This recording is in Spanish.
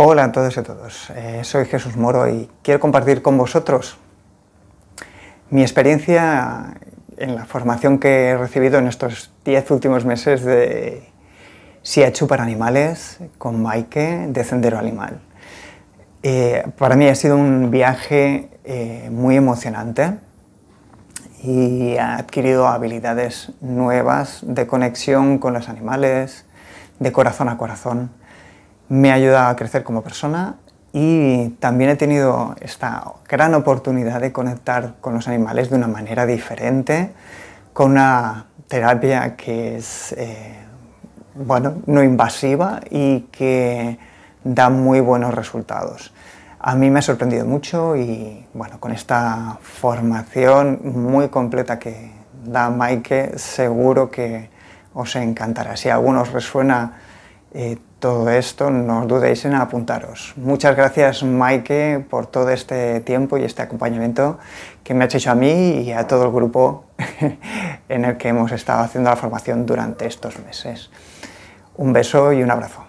Hola a todos y a todos, eh, soy Jesús Moro y quiero compartir con vosotros mi experiencia en la formación que he recibido en estos 10 últimos meses de Siachu para animales con Maike de Sendero Animal. Eh, para mí ha sido un viaje eh, muy emocionante y ha adquirido habilidades nuevas de conexión con los animales, de corazón a corazón me ayuda a crecer como persona y también he tenido esta gran oportunidad de conectar con los animales de una manera diferente, con una terapia que es, eh, bueno, no invasiva y que da muy buenos resultados. A mí me ha sorprendido mucho y, bueno, con esta formación muy completa que da Maike, seguro que os encantará. Si a os resuena todo esto, no dudéis en apuntaros. Muchas gracias, Maike, por todo este tiempo y este acompañamiento que me has hecho a mí y a todo el grupo en el que hemos estado haciendo la formación durante estos meses. Un beso y un abrazo.